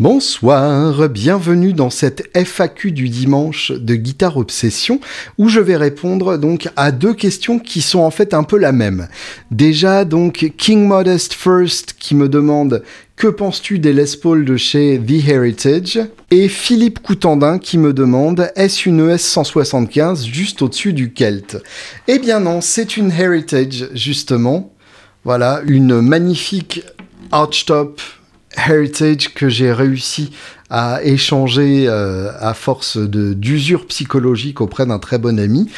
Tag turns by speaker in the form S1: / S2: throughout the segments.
S1: Bonsoir, bienvenue dans cette FAQ du dimanche de Guitare Obsession où je vais répondre donc à deux questions qui sont en fait un peu la même. Déjà donc King Modest First qui me demande que penses-tu des Les Paul de chez The Heritage Et Philippe Coutandin qui me demande est-ce une ES175 juste au-dessus du Kelt Eh bien non, c'est une Heritage justement. Voilà, une magnifique archtop heritage que j'ai réussi à échanger euh, à force d'usure psychologique auprès d'un très bon ami.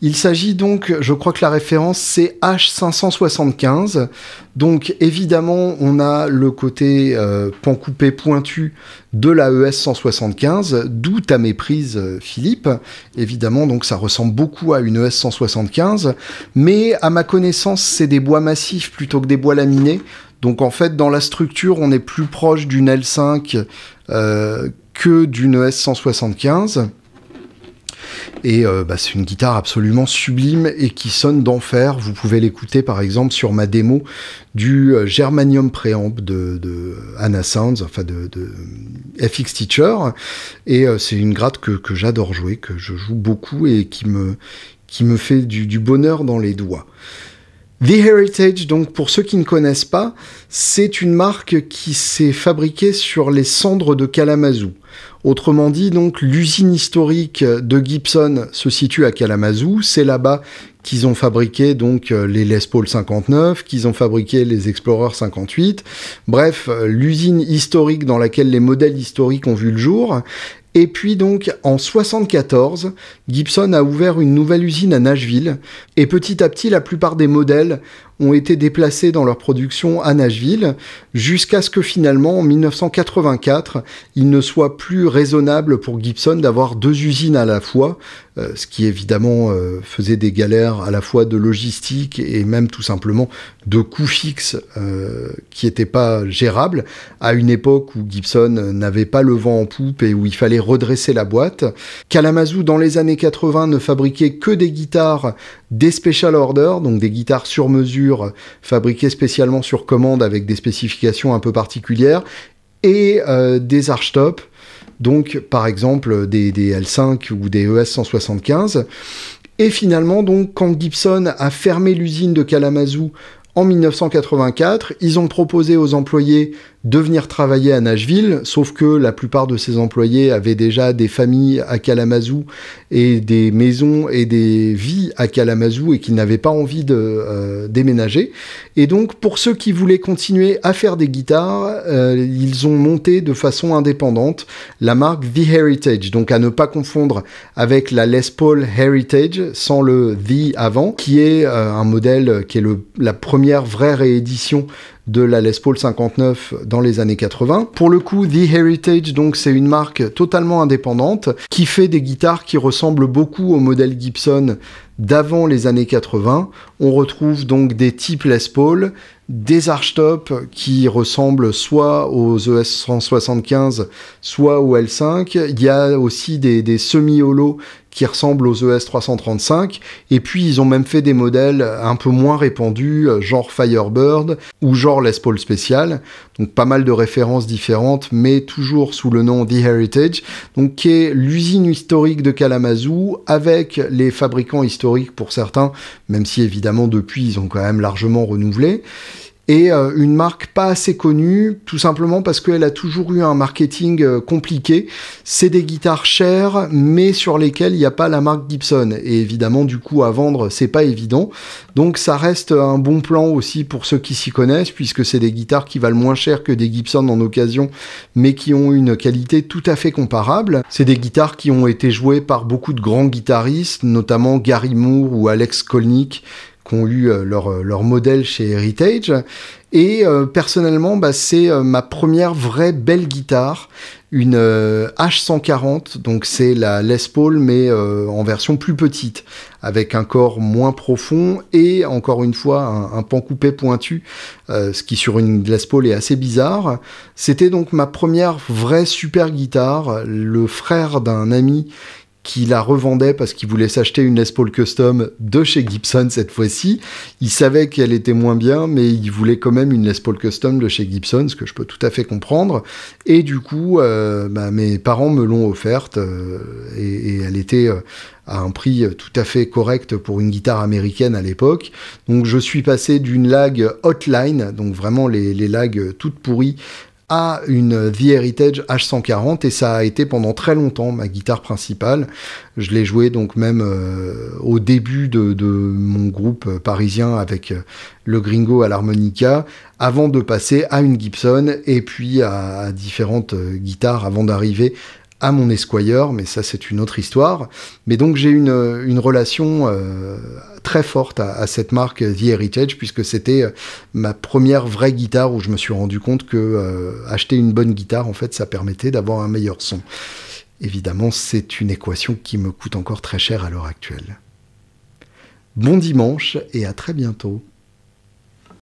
S1: Il s'agit donc, je crois que la référence c'est H575. Donc évidemment, on a le côté euh, pan coupé pointu de la ES 175, d'où ta méprise euh, Philippe. Évidemment, donc ça ressemble beaucoup à une ES 175, mais à ma connaissance, c'est des bois massifs plutôt que des bois laminés. Donc en fait, dans la structure, on est plus proche d'une L5 euh, que d'une e S175. Et euh, bah, c'est une guitare absolument sublime et qui sonne d'enfer. Vous pouvez l'écouter par exemple sur ma démo du euh, Germanium Preamp de, de Sounds, enfin de, FX Teacher. Et c'est une gratte que, j'adore jouer, que je joue beaucoup et qui me, qui me fait du bonheur dans les doigts. The Heritage, donc pour ceux qui ne connaissent pas, c'est une marque qui s'est fabriquée sur les cendres de Kalamazoo. Autrement dit, donc l'usine historique de Gibson se situe à Kalamazoo. C'est là-bas qu'ils ont fabriqué donc euh, les Les Paul 59, qu'ils ont fabriqué les Explorer 58. Bref, euh, l'usine historique dans laquelle les modèles historiques ont vu le jour. Et puis donc en 1974, Gibson a ouvert une nouvelle usine à Nashville et petit à petit la plupart des modèles ont été déplacés dans leur production à Nashville, jusqu'à ce que finalement, en 1984, il ne soit plus raisonnable pour Gibson d'avoir deux usines à la fois, euh, ce qui évidemment euh, faisait des galères à la fois de logistique et même tout simplement de coûts fixes euh, qui n'étaient pas gérables, à une époque où Gibson n'avait pas le vent en poupe et où il fallait redresser la boîte. Kalamazoo, dans les années 80, ne fabriquait que des guitares, des special Order, donc des guitares sur mesure, fabriqués spécialement sur commande avec des spécifications un peu particulières et euh, des archtops, donc par exemple des, L5 ou des ES 175. Et finalement, donc, quand Gibson a fermé l'usine de Kalamazoo en 1984, ils ont proposé aux employés de venir travailler à Nashville, sauf que la plupart de ses employés avaient déjà des familles à Kalamazoo et des maisons et des vies à Kalamazoo et qu'ils n'avaient pas envie de euh, déménager. Et donc pour ceux qui voulaient continuer à faire des guitares, euh, ils ont monté de façon indépendante la marque The Heritage, donc à ne pas confondre avec la Les Paul Heritage sans le The avant, qui est euh, un modèle qui est la première vraie réédition de la Les Paul 59 dans les années 80. Pour le coup, The Heritage, donc, c'est une marque totalement indépendante qui fait des guitares qui ressemblent beaucoup au modèle Gibson d'avant les années 80. On retrouve donc des types Les Paul, des Top qui ressemblent soit aux ES 175, soit aux L5. Il y a aussi des, semi holo qui ressemblent aux ES 335. Et puis ils ont même fait des modèles un peu moins répandus, euh, genre Firebird ou genre Les Paul spécial. Donc pas mal de références différentes, mais toujours sous le nom The Heritage. Donc qui est l'usine historique de Kalamazoo avec les fabricants historiques pour certains, même si évidemment depuis ils ont quand même largement renouvelé et euh, une marque pas assez connue, tout simplement parce qu'elle a toujours eu un marketing euh, compliqué. C'est des guitares chères, mais sur lesquelles il n'y a pas la marque Gibson. Et évidemment, du coup, à vendre, c'est pas évident. Donc, ça reste un bon plan aussi pour ceux qui s'y connaissent, puisque c'est des guitares qui valent moins cher que des Gibson en occasion, mais qui ont une qualité tout à fait comparable. C'est des guitares qui ont été jouées par beaucoup de grands guitaristes, notamment Gary Moore ou Alex Kolnick, ont eu euh, euh, leur, modèle chez Heritage. Et euh, personnellement, bah, c'est ma première vraie belle guitare, une H140, donc c'est la Les Paul, mais en version plus petite, avec un corps moins profond et encore une fois un, un pan coupé pointu, ce qui sur une Les Paul est assez bizarre. C'était donc ma première vraie super guitare. Le frère d'un ami qui la revendait parce qu'il voulait s'acheter une Les Paul Custom de chez Gibson cette fois-ci. Il savait qu'elle était moins bien, mais il voulait quand même une Les Paul Custom de chez Gibson, ce que je peux tout à fait comprendre. Et du coup, euh, bah, mes parents me l'ont offerte euh, et, elle était euh, à un prix tout à fait correct pour une guitare américaine à l'époque. Donc je suis passé d'une lag hotline, donc vraiment les, les lags toutes pourries, à une The Heritage H140 et ça a été pendant très longtemps ma guitare principale. Je l'ai jouée donc même euh, au début de, mon groupe euh, parisien avec euh, le gringo à l'harmonica avant de passer à une Gibson et puis à différentes guitares avant d'arriver à mon esquire, mais ça c'est une autre histoire. Mais donc j'ai une, relation euh, très forte à, cette marque euh, The Heritage, puisque c'était euh, ma première vraie guitare où je me suis rendu compte que acheter une bonne guitare, en fait, ça permettait d'avoir un meilleur son. Évidemment, c'est une équation qui me coûte encore très cher à l'heure actuelle. Bon dimanche et à très bientôt.